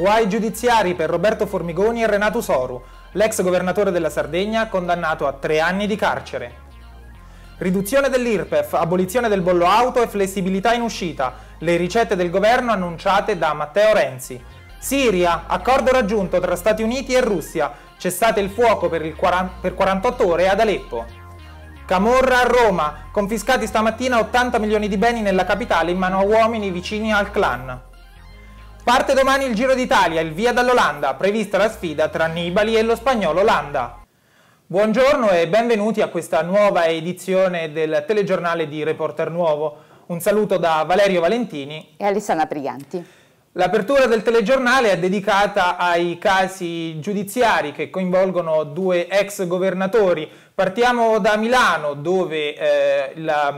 Guai giudiziari per Roberto Formigoni e Renato Soru, l'ex governatore della Sardegna condannato a tre anni di carcere. Riduzione dell'IRPEF, abolizione del bollo auto e flessibilità in uscita, le ricette del governo annunciate da Matteo Renzi. Siria, accordo raggiunto tra Stati Uniti e Russia, cessate il fuoco per, il 40, per 48 ore ad Aleppo. Camorra a Roma, confiscati stamattina 80 milioni di beni nella capitale in mano a uomini vicini al clan. Parte domani il Giro d'Italia, il via dall'Olanda, prevista la sfida tra Nibali e lo spagnolo Olanda. Buongiorno e benvenuti a questa nuova edizione del telegiornale di Reporter Nuovo. Un saluto da Valerio Valentini e Alessandra Briganti. L'apertura del telegiornale è dedicata ai casi giudiziari che coinvolgono due ex governatori. Partiamo da Milano dove eh, la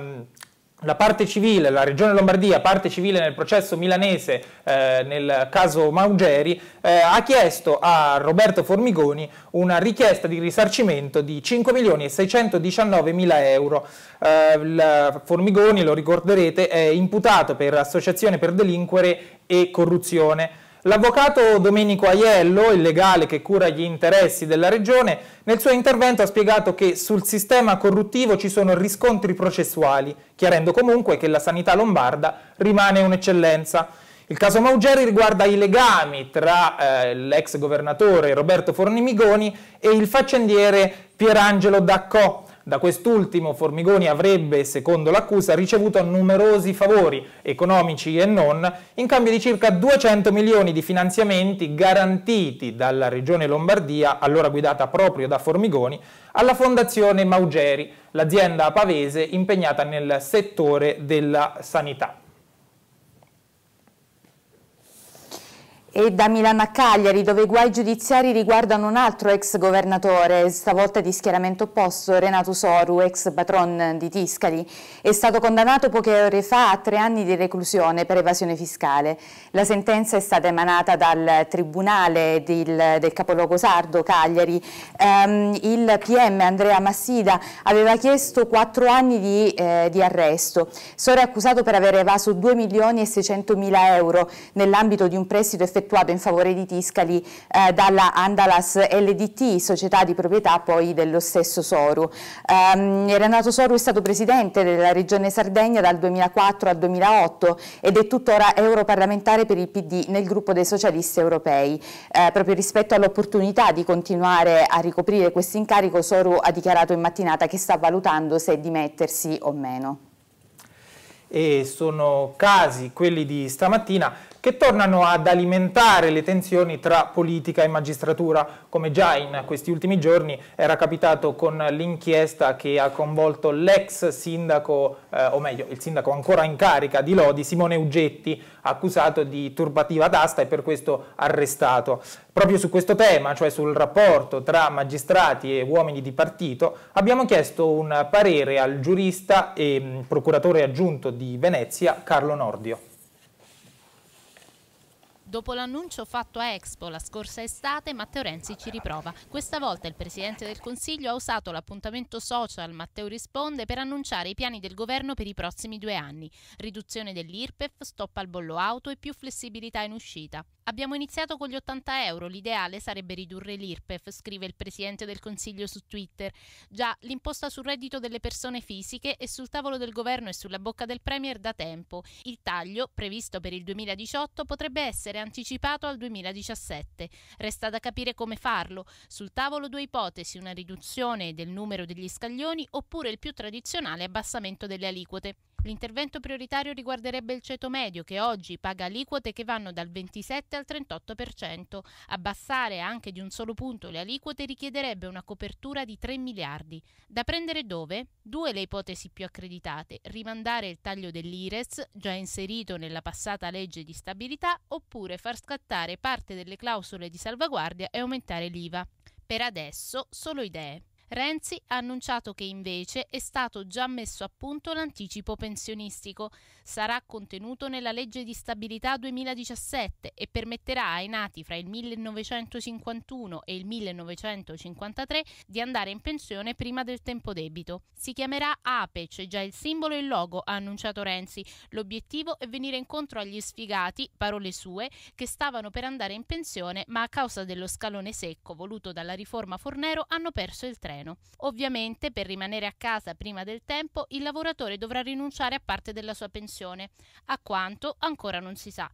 la parte civile, la regione Lombardia, parte civile nel processo milanese eh, nel caso Maugeri, eh, ha chiesto a Roberto Formigoni una richiesta di risarcimento di 5 milioni e 619 mila euro. Eh, Formigoni, lo ricorderete, è imputato per associazione per delinquere e corruzione. L'avvocato Domenico Aiello, il legale che cura gli interessi della Regione, nel suo intervento ha spiegato che sul sistema corruttivo ci sono riscontri processuali, chiarendo comunque che la sanità lombarda rimane un'eccellenza. Il caso Maugeri riguarda i legami tra eh, l'ex governatore Roberto Fornimigoni e il faccendiere Pierangelo Daccò. Da quest'ultimo Formigoni avrebbe, secondo l'accusa, ricevuto numerosi favori, economici e non, in cambio di circa 200 milioni di finanziamenti garantiti dalla regione Lombardia, allora guidata proprio da Formigoni, alla fondazione Maugeri, l'azienda pavese impegnata nel settore della sanità. E da Milano a Cagliari, dove i guai giudiziari riguardano un altro ex governatore, stavolta di schieramento opposto, Renato Soru, ex patron di Tiscali, è stato condannato poche ore fa a tre anni di reclusione per evasione fiscale. La sentenza è stata emanata dal Tribunale del, del capoluogo sardo Cagliari. Um, il PM Andrea Massida aveva chiesto quattro anni di, eh, di arresto. Soru è accusato per aver evaso 2 milioni e 600 mila euro nell'ambito di un prestito effettuato effettuato in favore di Tiscali eh, dalla Andalas LDT, società di proprietà poi dello stesso Soru. Eh, Renato Soru è stato presidente della regione Sardegna dal 2004 al 2008 ed è tuttora europarlamentare per il PD nel gruppo dei socialisti europei. Eh, proprio rispetto all'opportunità di continuare a ricoprire questo incarico, Soru ha dichiarato in mattinata che sta valutando se dimettersi o meno. E sono casi quelli di stamattina che tornano ad alimentare le tensioni tra politica e magistratura, come già in questi ultimi giorni era capitato con l'inchiesta che ha coinvolto l'ex sindaco, eh, o meglio il sindaco ancora in carica di Lodi, Simone Uggetti, accusato di turbativa d'asta e per questo arrestato. Proprio su questo tema, cioè sul rapporto tra magistrati e uomini di partito, abbiamo chiesto un parere al giurista e mm, procuratore aggiunto di Venezia, Carlo Nordio. Dopo l'annuncio fatto a Expo la scorsa estate, Matteo Renzi ci riprova. Questa volta il Presidente del Consiglio ha usato l'appuntamento social Matteo Risponde per annunciare i piani del governo per i prossimi due anni. Riduzione dell'IRPEF, stop al bollo auto e più flessibilità in uscita. Abbiamo iniziato con gli 80 euro, l'ideale sarebbe ridurre l'IRPEF, scrive il Presidente del Consiglio su Twitter. Già, l'imposta sul reddito delle persone fisiche è sul tavolo del governo e sulla bocca del Premier da tempo. Il taglio, previsto per il 2018, potrebbe essere anticipato al 2017. Resta da capire come farlo. Sul tavolo due ipotesi, una riduzione del numero degli scaglioni oppure il più tradizionale abbassamento delle aliquote. L'intervento prioritario riguarderebbe il ceto medio che oggi paga aliquote che vanno dal 27 al 38%. Abbassare anche di un solo punto le aliquote richiederebbe una copertura di 3 miliardi. Da prendere dove? Due le ipotesi più accreditate, rimandare il taglio dell'IRES, già inserito nella passata legge di stabilità, oppure far scattare parte delle clausole di salvaguardia e aumentare l'IVA. Per adesso solo idee. Renzi ha annunciato che invece è stato già messo a punto l'anticipo pensionistico. Sarà contenuto nella legge di stabilità 2017 e permetterà ai nati fra il 1951 e il 1953 di andare in pensione prima del tempo debito. Si chiamerà APE, c'è già il simbolo e il logo, ha annunciato Renzi. L'obiettivo è venire incontro agli sfigati, parole sue, che stavano per andare in pensione ma a causa dello scalone secco voluto dalla riforma Fornero hanno perso il treno pieno. Ovviamente, per rimanere a casa prima del tempo, il lavoratore dovrà rinunciare a parte della sua pensione, a quanto ancora non si sa.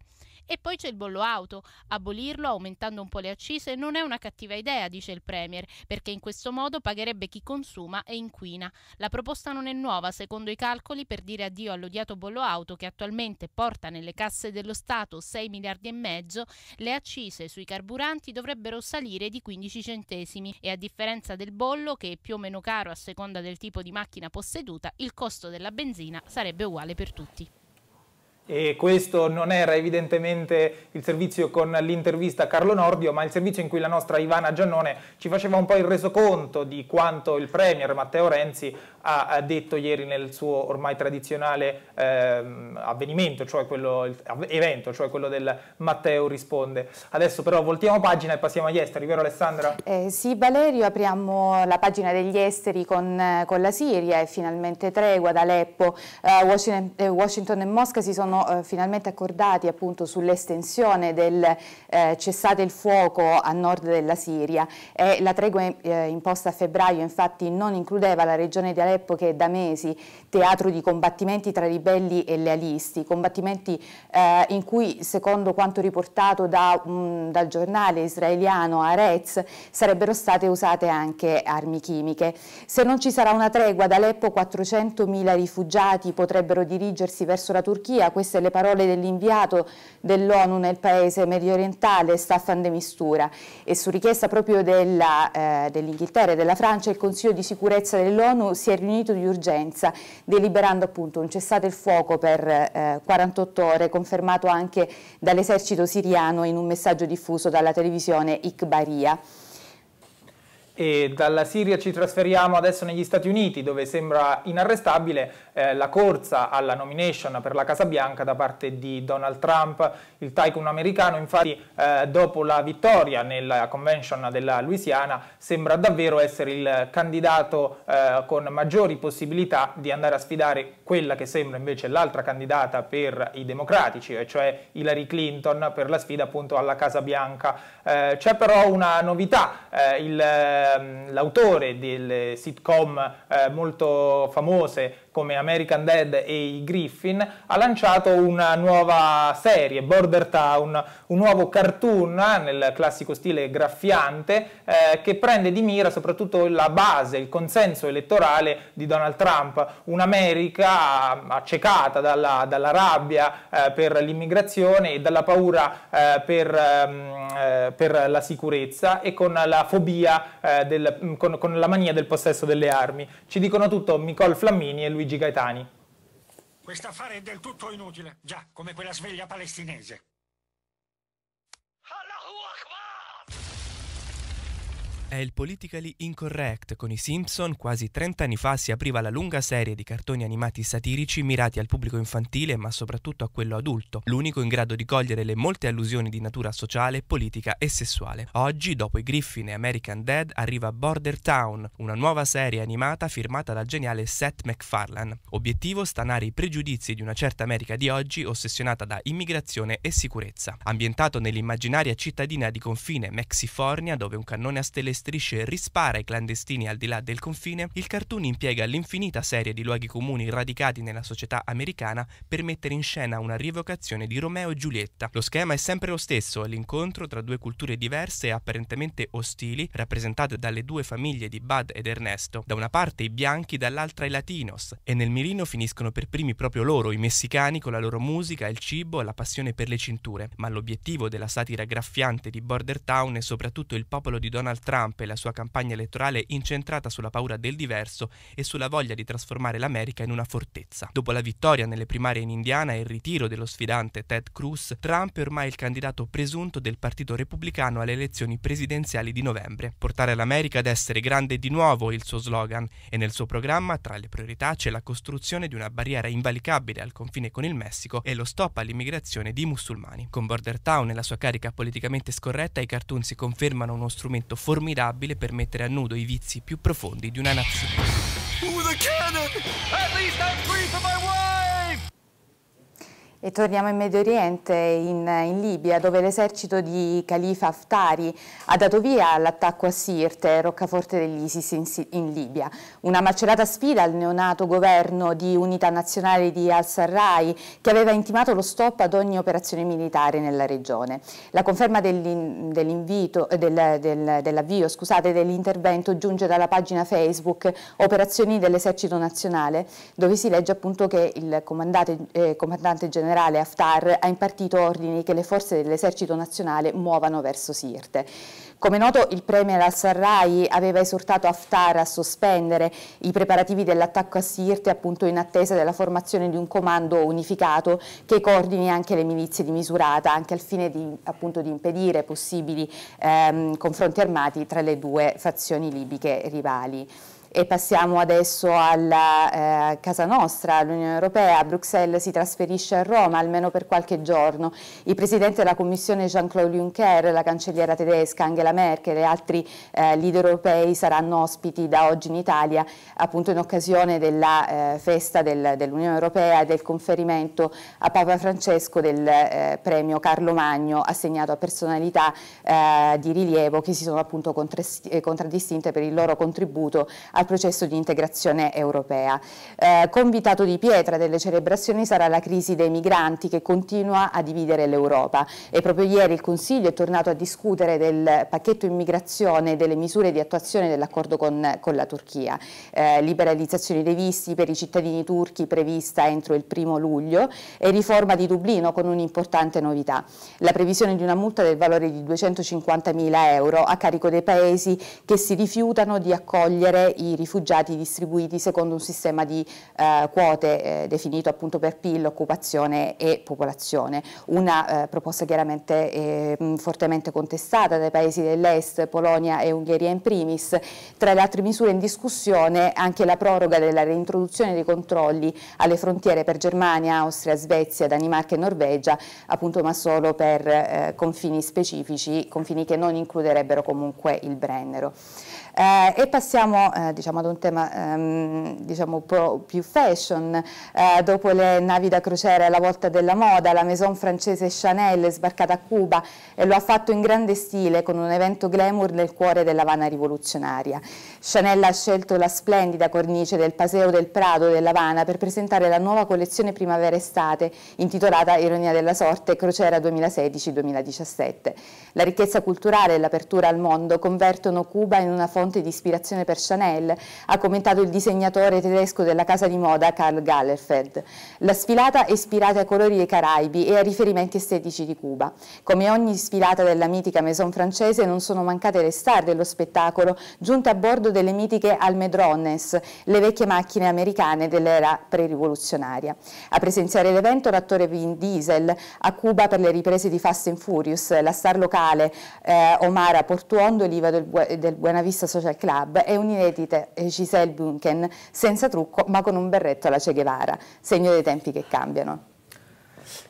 E poi c'è il bollo auto. Abolirlo aumentando un po' le accise non è una cattiva idea, dice il Premier, perché in questo modo pagherebbe chi consuma e inquina. La proposta non è nuova, secondo i calcoli, per dire addio all'odiato bollo auto che attualmente porta nelle casse dello Stato 6 miliardi e mezzo, le accise sui carburanti dovrebbero salire di 15 centesimi e a differenza del bollo, che è più o meno caro a seconda del tipo di macchina posseduta, il costo della benzina sarebbe uguale per tutti e questo non era evidentemente il servizio con l'intervista a Carlo Nordio, ma il servizio in cui la nostra Ivana Giannone ci faceva un po' il resoconto di quanto il Premier Matteo Renzi ha detto ieri nel suo ormai tradizionale ehm, avvenimento, cioè quello, evento, cioè quello del Matteo risponde. Adesso però voltiamo pagina e passiamo agli esteri, vero Alessandra? Eh, sì Valerio, apriamo la pagina degli esteri con, con la Siria e finalmente tregua ad Aleppo. Eh, Washington, eh, Washington, e Mosca si sono eh, finalmente accordati appunto sull'estensione del eh, cessate il fuoco a nord della Siria e eh, la tregua imposta a febbraio infatti non includeva la regione di Aleppo Aleppo che è da mesi teatro di combattimenti tra ribelli e lealisti, combattimenti eh, in cui secondo quanto riportato da, mh, dal giornale israeliano Arez sarebbero state usate anche armi chimiche. Se non ci sarà una tregua ad Aleppo 400.000 rifugiati potrebbero dirigersi verso la Turchia, queste le parole dell'inviato dell'ONU nel paese mediorientale Staffan de Mistura e su richiesta proprio eh, dell'Inghilterra eh, dell e della Francia il Consiglio di sicurezza dell'ONU si è riunito di urgenza, deliberando appunto un cessate il fuoco per eh, 48 ore, confermato anche dall'esercito siriano in un messaggio diffuso dalla televisione Ikbaria. E dalla Siria ci trasferiamo adesso negli Stati Uniti, dove sembra inarrestabile eh, la corsa alla nomination per la Casa Bianca da parte di Donald Trump. Il tycoon americano infatti eh, dopo la vittoria nella convention della Louisiana sembra davvero essere il candidato eh, con maggiori possibilità di andare a sfidare quella che sembra invece l'altra candidata per i democratici, cioè Hillary Clinton per la sfida appunto alla Casa Bianca. Eh, c'è però una novità, eh, ehm, l'autore delle sitcom molto famose come American Dead e i Griffin, ha lanciato una nuova serie, Border Town, un nuovo cartoon eh, nel classico stile graffiante eh, che prende di mira soprattutto la base, il consenso elettorale di Donald Trump, un'America accecata dalla, dalla rabbia eh, per l'immigrazione e dalla paura eh, per, ehm, eh, per, la sicurezza e con la fobia, eh, del, con, con la mania del possesso delle armi. Ci dicono tutto Nicole Flammini e Luigi Luigi Gaetani. Quest'affare è del tutto inutile, già come quella sveglia palestinese. è il politically incorrect. Con i Simpson, quasi 30 anni fa, si apriva la lunga serie di cartoni animati satirici mirati al pubblico infantile, ma soprattutto a quello adulto, l'unico in grado di cogliere le molte allusioni di natura sociale, politica e sessuale. Oggi, dopo i Griffin e American Dead, arriva Border Town, una nuova serie animata firmata dal geniale Seth MacFarlane. Obiettivo stanare i pregiudizi di una certa America di oggi ossessionata da immigrazione e sicurezza. Ambientato nell'immaginaria cittadina di confine Mexifornia, dove un cannone a stelle allestrisce e rispara i clandestini al di là del confine, il cartoon impiega l'infinita serie di luoghi comuni radicati nella società americana per mettere in scena una rievocazione di Romeo e Giulietta. Lo schema è sempre lo stesso, l'incontro tra due culture diverse e apparentemente ostili, rappresentate dalle due famiglie di Bud ed Ernesto, da una parte i bianchi, dall'altra i latinos, e nel mirino finiscono per primi proprio loro, i messicani, con la loro musica, il cibo e la passione per le cinture. Ma l'obiettivo della satira graffiante di Border Town è soprattutto il popolo di Donald Trump, Trump e la sua campagna elettorale incentrata sulla paura del diverso e sulla voglia di trasformare l'America in una fortezza. Dopo la vittoria nelle primarie in Indiana e il ritiro dello sfidante Ted Cruz, Trump è ormai il candidato presunto del Partito Repubblicano alle elezioni presidenziali di novembre. Portare l'America ad essere grande di nuovo è il suo slogan e nel suo programma tra le priorità c'è la costruzione di una barriera invalicabile al confine con il Messico e lo stop all'immigrazione di musulmani. Con Border Town e la sua carica politicamente scorretta, i cartoon si confermano uno strumento formidabile ammirabile per mettere a nudo i vizi più profondi di una nazione. E torniamo in Medio Oriente, in, in, Libia, dove l'esercito di Khalifa Haftari ha dato via all'attacco a Sirte, roccaforte dell'ISIS in, in, Libia. Una macerata sfida al neonato governo di unità nazionale di al-Sarraj, che aveva intimato lo stop ad ogni operazione militare nella regione. La conferma dell'invito, eh, del, del, dell'avvio dell'intervento giunge dalla pagina Facebook Operazioni dell'esercito nazionale, dove si legge appunto che il comandante, eh, comandante generale generale Haftar ha impartito ordini che le forze dell'esercito nazionale muovano verso Sirte. Come noto il premier al-Sarraj aveva esortato Haftar a sospendere i preparativi dell'attacco a Sirte appunto in attesa della formazione di un comando unificato che coordini anche le milizie di misurata anche al fine di, appunto, di impedire possibili ehm, confronti armati tra le due fazioni libiche rivali. E passiamo adesso alla eh, casa nostra, all'Unione Europea. Bruxelles si trasferisce a Roma almeno per qualche giorno. Il presidente della Commissione Jean-Claude Juncker, la cancelliera tedesca Angela Merkel e altri eh, leader europei saranno ospiti da oggi in Italia, appunto in occasione della eh, festa del, dell'Unione Europea e del conferimento a Papa Francesco del eh, premio Carlo Magno assegnato a personalità eh, di rilievo che si sono appunto eh, contraddistinte per il loro contributo al processo di integrazione europea. Eh, convitato di pietra delle celebrazioni sarà la crisi dei migranti che continua a dividere l'Europa e proprio ieri il Consiglio è tornato a discutere del pacchetto immigrazione e delle misure di attuazione dell'accordo con, con, la Turchia. Eh, liberalizzazione dei visti per i cittadini turchi prevista entro il primo luglio e riforma di Dublino con un'importante novità. La previsione di una multa del valore di 250 mila euro a carico dei paesi che si rifiutano di accogliere i rifugiati distribuiti secondo un sistema di eh, quote eh, definito appunto per PIL, occupazione e popolazione. Una eh, proposta chiaramente ehm, fortemente contestata dai paesi dell'Est, Polonia e Ungheria in primis. Tra le altre misure in discussione anche la proroga della reintroduzione dei controlli alle frontiere per Germania, Austria, Svezia, Danimarca e Norvegia, appunto ma solo per eh, confini specifici, confini che non includerebbero comunque il Brennero. Eh, e passiamo eh, diciamo, ad un tema ehm, diciamo, più fashion, eh, dopo le navi da crociera e la volta della moda, la maison francese Chanel è sbarcata a Cuba e lo ha fatto in grande stile con un evento glamour nel cuore dell'Havana rivoluzionaria. Chanel ha scelto la splendida cornice del Paseo del Prado dell'Havana per presentare la nuova collezione primavera-estate intitolata Ironia della sorte Crociera 2016-2017. La ricchezza culturale e l'apertura al mondo convertono Cuba in una fonte fonte di ispirazione per Chanel, ha commentato il disegnatore tedesco della casa di moda Karl Gallerfeld. La sfilata è ispirata ai colori dei Caraibi e ai riferimenti estetici di Cuba. Come ogni sfilata della mitica maison francese non sono mancate le star dello spettacolo, giunte a bordo delle mitiche Almedrones, le vecchie macchine americane dell'era pre-rivoluzionaria. A presenziare l'evento l'attore Vin Diesel, a Cuba per le riprese di Fast and Furious, la star locale eh, Omara Portuondo, l'iva del, del Buenavista Sociale, Social Club e un'inedita eh, Giselle Bunken senza trucco ma con un berretto alla Che Guevara, segno dei tempi che cambiano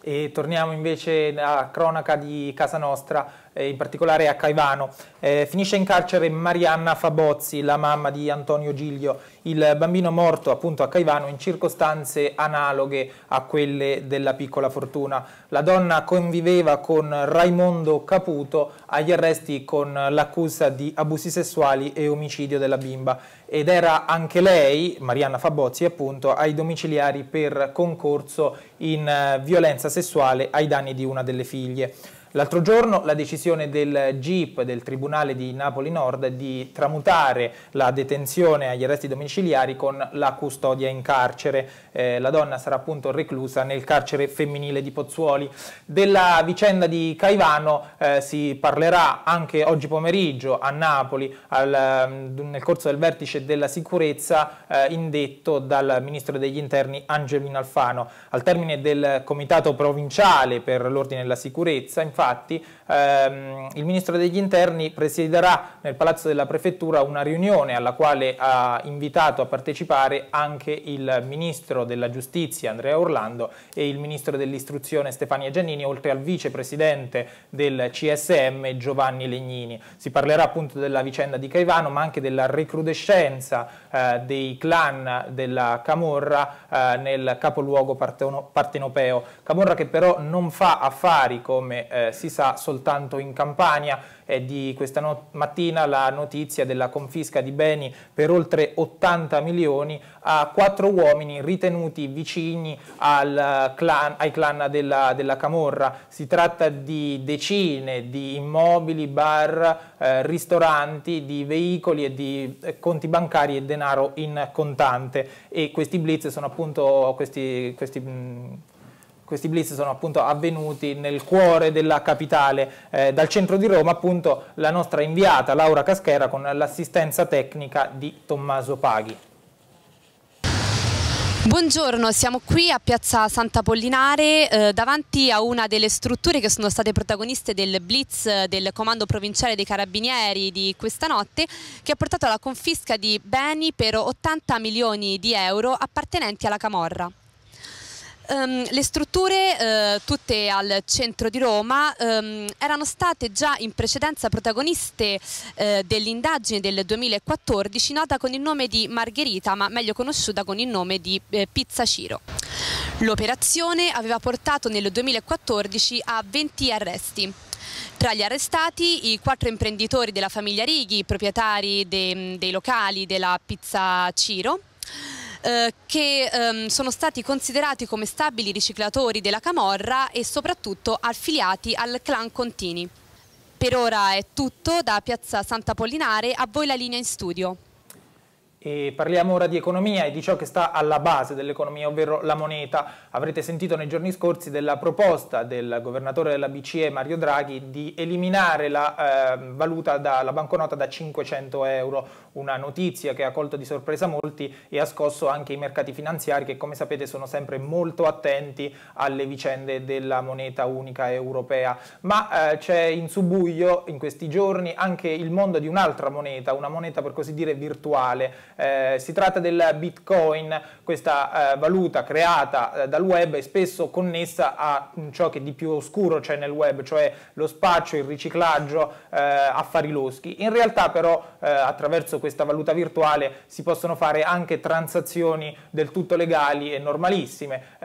e torniamo invece alla cronaca di casa nostra, eh, in particolare a Caivano. Eh, finisce in carcere Marianna Fabozzi, la mamma di Antonio Giglio, il bambino morto appunto a Caivano in circostanze analoghe a quelle della piccola fortuna. La donna conviveva con Raimondo Caputo agli arresti con l'accusa di abusi sessuali e omicidio della bimba ed era anche lei, Marianna Fabozzi appunto, ai domiciliari per concorso in eh, violenza sessuale sessuale ai danni di una delle figlie. L'altro giorno la decisione del GIP, del Tribunale di Napoli Nord, di tramutare la detenzione agli arresti domiciliari con la custodia in carcere. Eh, la donna sarà appunto reclusa nel carcere femminile di Pozzuoli. Della vicenda di Caivano eh, si parlerà anche oggi pomeriggio a Napoli al, mm, nel corso del vertice della sicurezza eh, indetto dal Ministro degli Interni Angelino Alfano. Al termine del Comitato Provinciale per l'Ordine e la Sicurezza, infatti, Infatti ehm, il Ministro degli Interni presiederà nel Palazzo della Prefettura una riunione alla quale ha invitato a partecipare anche il Ministro della Giustizia Andrea Orlando e il Ministro dell'Istruzione Stefania Giannini, oltre al Vicepresidente del CSM Giovanni Legnini. Si parlerà appunto della vicenda di Caivano ma anche della recrudescenza eh, dei clan della Camorra eh, nel capoluogo partenopeo. Camorra che però non fa affari come eh, si sa soltanto in Campania. È di questa no mattina la notizia della confisca di beni per oltre 80 milioni a quattro uomini ritenuti vicini eh, clan, ai clan della, della, Camorra. Si tratta di decine di immobili, bar, eh, ristoranti, di veicoli e di eh, conti bancari e denaro in contante e questi blitz sono appunto questi, questi mh, mm, questi blitz sono appunto avvenuti nel cuore della capitale, eh, dal centro di Roma appunto la nostra inviata Laura Caschera con l'assistenza tecnica di Tommaso Paghi. Buongiorno, siamo qui a Piazza Santa Pollinare eh, davanti a una delle strutture che sono state protagoniste del blitz eh, del Comando Provinciale dei Carabinieri di questa notte che ha portato alla confisca di beni per 80 milioni di euro appartenenti alla Camorra. Um, le strutture uh, tutte al centro di Roma um, erano state già in precedenza protagoniste uh, dell'indagine del 2014 nota con il nome di Margherita ma meglio conosciuta con il nome di eh, Pizza Ciro. L'operazione aveva portato nel 2014 a 20 arresti. Tra gli arrestati i quattro imprenditori della famiglia Righi, proprietari de, dei locali della Pizza Ciro, eh, che ehm, sono stati considerati come stabili riciclatori della Camorra e soprattutto affiliati al clan Contini. Per ora è tutto da Piazza Santa Pollinare, a voi la linea in studio. E parliamo ora di economia e di ciò che sta alla base dell'economia, ovvero la moneta. Avrete sentito nei giorni scorsi della proposta del governatore della BCE Mario Draghi di eliminare la eh, valuta dalla banconota da 500 euro, una notizia che ha colto di sorpresa molti e ha scosso anche i mercati finanziari che come sapete sono sempre molto attenti alle vicende della moneta unica europea. Ma eh, c'è in subbuglio in questi giorni anche il mondo di un'altra moneta, una moneta per così dire virtuale eh, si tratta del Bitcoin, questa eh, valuta creata eh, dal web e spesso connessa a ciò che di più oscuro c'è cioè nel web, cioè lo spaccio, il riciclaggio, eh, affari loschi. In realtà però eh, attraverso questa valuta virtuale si possono fare anche transazioni del tutto legali e normalissime,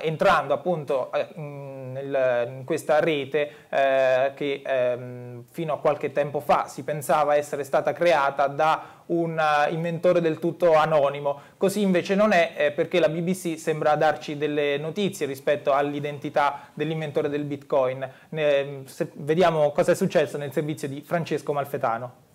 entrando appunto nel, in questa rete che ehm, fino a qualche tempo fa si pensava essere stata creata da un eh, inventore del tutto anonimo. Così invece non è eh, perché la BBC sembra darci delle notizie rispetto all'identità dell'inventore del Bitcoin. Ne, se, vediamo cosa è successo nel servizio di Francesco Malfetano.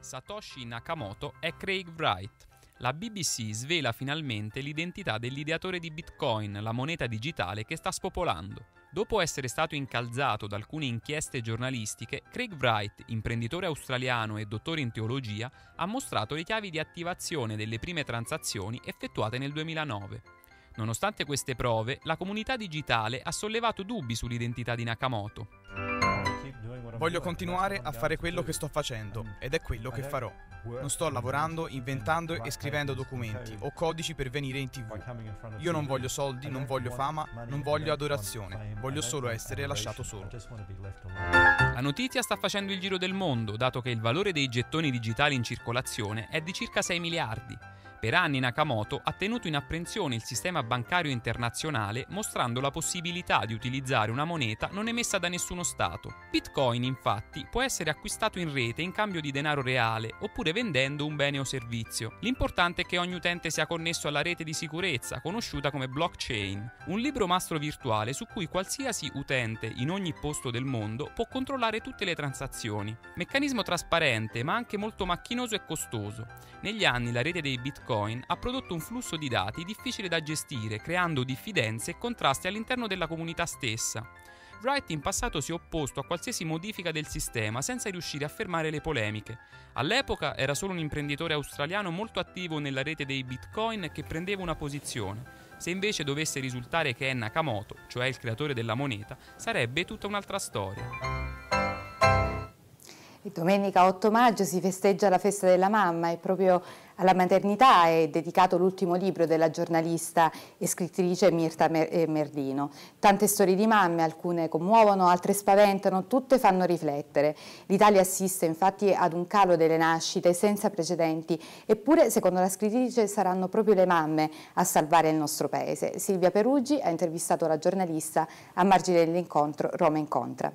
Satoshi Nakamoto è Craig Wright. La BBC svela finalmente l'identità dell'ideatore di Bitcoin, la moneta digitale che sta spopolando. Dopo essere stato incalzato da alcune inchieste giornalistiche, Craig Wright, imprenditore australiano e dottore in teologia, ha mostrato le chiavi di attivazione delle prime transazioni effettuate nel 2009. Nonostante queste prove, la comunità digitale ha sollevato dubbi sull'identità di Nakamoto. Voglio continuare a fare quello che sto facendo ed è quello che farò. Non sto lavorando, inventando e scrivendo documenti o codici per venire in tv. Io non voglio soldi, non voglio fama, non voglio adorazione, voglio solo essere lasciato solo. La notizia sta facendo il giro del mondo, dato che il valore dei gettoni digitali in circolazione è di circa 6 miliardi. Per anni Nakamoto ha tenuto in apprensione il sistema bancario internazionale mostrando la possibilità di utilizzare una moneta non emessa da nessuno Stato. Bitcoin infatti può essere acquistato in rete in cambio di denaro reale oppure vendendo un bene o servizio. L'importante è che ogni utente sia connesso alla rete di sicurezza conosciuta come blockchain, un libro mastro virtuale su cui qualsiasi utente in ogni posto del mondo può controllare tutte le transazioni. Meccanismo trasparente ma anche molto macchinoso e costoso. Negli anni la rete dei Bitcoin Bitcoin ha prodotto un flusso di dati difficile da gestire, creando diffidenze e contrasti all'interno della comunità stessa. Wright in passato si è opposto a qualsiasi modifica del sistema senza riuscire a fermare le polemiche. All'epoca era solo un imprenditore australiano molto attivo nella rete dei bitcoin che prendeva una posizione. Se invece dovesse risultare che è Nakamoto, cioè il creatore della moneta, sarebbe tutta un'altra storia. Domenica 8 maggio si festeggia la festa della mamma e proprio alla maternità è dedicato l'ultimo libro della giornalista e scrittrice Mirta eh, Merlino. Tante storie di mamme, alcune commuovono, altre spaventano, tutte fanno riflettere. L'Italia assiste infatti ad un calo delle nascite senza precedenti, eppure secondo la scrittrice saranno proprio le mamme a salvare il nostro paese. Silvia Peruggi ha intervistato la giornalista a margine dell'incontro Roma Incontra.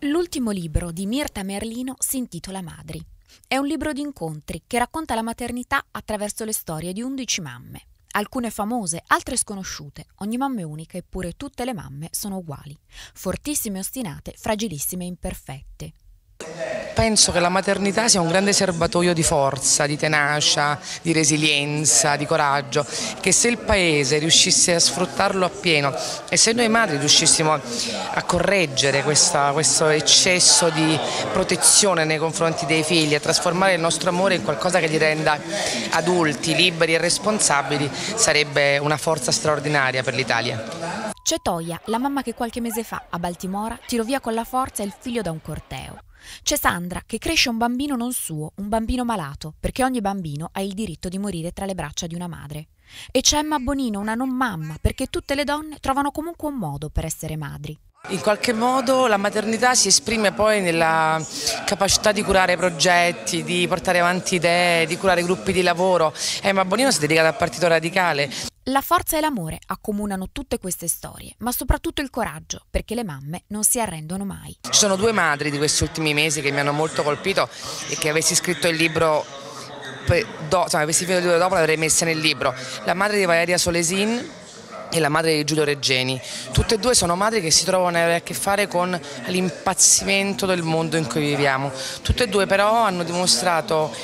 L'ultimo libro di Mirta Merlino si intitola Madri. È un libro di incontri che racconta la maternità attraverso le storie di 11 mamme. Alcune famose, altre sconosciute, ogni mamma è unica eppure tutte le mamme sono uguali, fortissime e ostinate, fragilissime e imperfette. Penso che la maternità sia un grande serbatoio di forza, di tenacia, di resilienza, di coraggio, che se il Paese riuscisse a sfruttarlo appieno e se noi madri riuscissimo a correggere questa, questo eccesso di protezione nei confronti dei figli, a trasformare il nostro amore in qualcosa che li renda adulti, liberi e responsabili, sarebbe una forza straordinaria per l'Italia. C'è Toia, la mamma che qualche mese fa a Baltimora tirò via con la forza il figlio da un corteo. C'è Sandra che cresce un bambino non suo, un bambino malato, perché ogni bambino ha il diritto di morire tra le braccia di una madre. E c'è Emma Bonino, una non mamma, perché tutte le donne trovano comunque un modo per essere madri. In qualche modo la maternità si esprime poi nella capacità di curare progetti, di portare avanti idee, di curare gruppi di lavoro. Emma Bonino si è dedicata al Partito Radicale. La forza e l'amore accomunano tutte queste storie, ma soprattutto il coraggio, perché le mamme non si arrendono mai. Ci sono due madri di questi ultimi mesi che mi hanno molto colpito e che avessi scritto il libro, do, insomma, avessi finito il libro dopo l'avrei messa nel libro. La madre di Valeria Solesin e la madre di Giulio Reggeni. Tutte e due sono madri che si trovano a avere a che fare con l'impazzimento del mondo in cui viviamo. Tutte e due però hanno dimostrato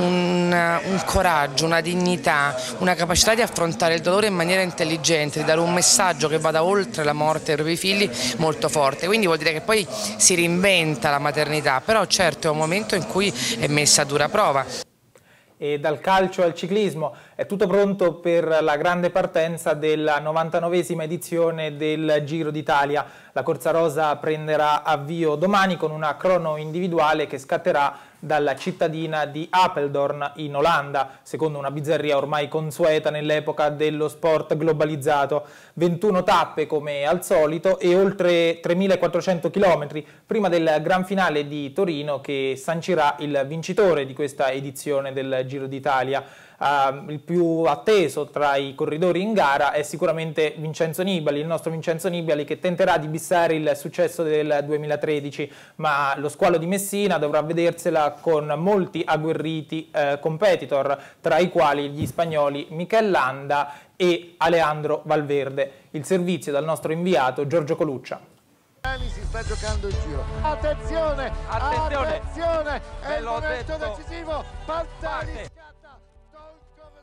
un, un, coraggio, una dignità, una capacità di affrontare il dolore in maniera intelligente, di dare un messaggio che vada oltre la morte dei propri figli molto forte. Quindi vuol dire che poi si reinventa la maternità, però certo è un momento in cui è messa a dura prova e dal calcio al ciclismo. È tutto pronto per la grande partenza della 99esima edizione del Giro d'Italia. La Corsa Rosa prenderà avvio domani con una crono individuale che scatterà dalla cittadina di Apeldoorn in Olanda, secondo una bizzarria ormai consueta nell'epoca dello sport globalizzato. 21 tappe come al solito e oltre 3.400 km prima del gran finale di Torino che sancirà il vincitore di questa edizione del Giro d'Italia uh, il più atteso tra i corridori in gara è sicuramente Vincenzo Nibali, il nostro Vincenzo Nibali che tenterà di bissare il successo del 2013, ma lo squalo di Messina dovrà vedersela con molti agguerriti uh, competitor, tra i quali gli spagnoli Michel Landa e Alejandro Valverde. Il servizio dal nostro inviato Giorgio Coluccia si sta giocando il giro attenzione attenzione, attenzione è il momento detto. decisivo Pantani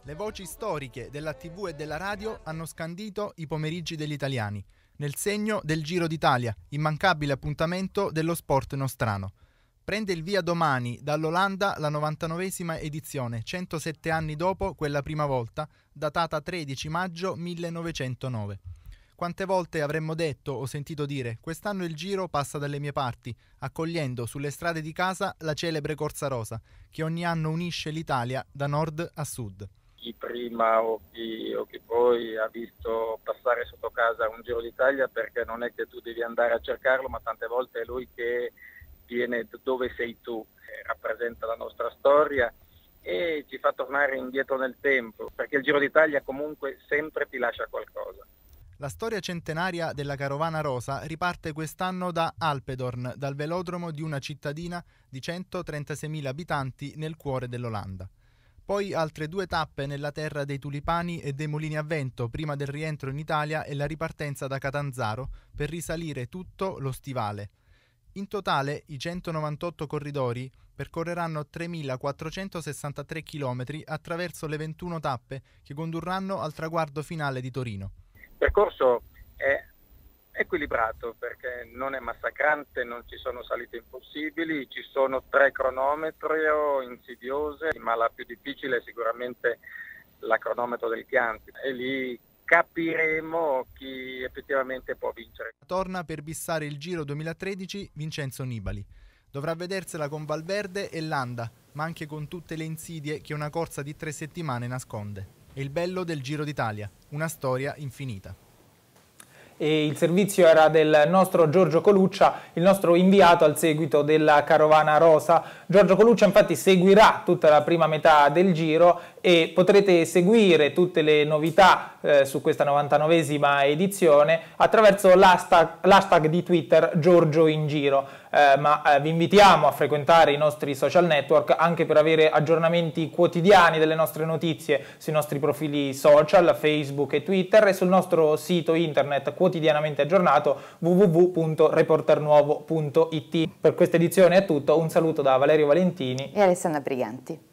le voci storiche della TV e della radio hanno scandito i pomeriggi degli italiani, nel segno del Giro d'Italia, immancabile appuntamento dello sport nostrano. Prende il via domani dall'Olanda la 99esima edizione, 107 anni dopo quella prima volta, datata 13 maggio 1909. Quante volte avremmo detto o sentito dire quest'anno il giro passa dalle mie parti, accogliendo sulle strade di casa la celebre Corsa Rosa, che ogni anno unisce l'Italia da nord a sud chi prima o chi, o chi, poi ha visto passare sotto casa un Giro d'Italia perché non è che tu devi andare a cercarlo, ma tante volte è lui che viene dove sei tu, eh, rappresenta la nostra storia e ci fa tornare indietro nel tempo, perché il Giro d'Italia comunque sempre ti lascia qualcosa. La storia centenaria della carovana rosa riparte quest'anno da Alpedorn, dal velodromo di una cittadina di 136.000 abitanti nel cuore dell'Olanda. Poi altre due tappe nella terra dei tulipani e dei mulini a vento prima del rientro in Italia e la ripartenza da Catanzaro per risalire tutto lo stivale. In totale i 198 corridori percorreranno 3.463 km attraverso le 21 tappe che condurranno al traguardo finale di Torino. Il percorso è equilibrato perché non è massacrante, non ci sono salite impossibili, ci sono tre cronometri insidiose, ma la più difficile è sicuramente la cronometro del Chianti e lì capiremo chi effettivamente può vincere. Torna per bissare il Giro 2013 Vincenzo Nibali. Dovrà vedersela con Valverde e Landa, ma anche con tutte le insidie che una corsa di tre settimane nasconde. E il bello del Giro d'Italia, una storia infinita e il servizio era del nostro Giorgio Coluccia, il nostro inviato al seguito della carovana rosa. Giorgio Coluccia infatti seguirà tutta la prima metà del giro e potrete seguire tutte le novità eh, su questa 99esima edizione attraverso l'hashtag di Twitter Giorgio in Giro. Eh, ma eh, vi invitiamo a frequentare i nostri social network anche per avere aggiornamenti quotidiani delle nostre notizie sui nostri profili social, Facebook e Twitter e sul nostro sito internet quotidianamente aggiornato www.reporternuovo.it. Per questa edizione è tutto, un saluto da Valerio Valentini e Alessandra Briganti.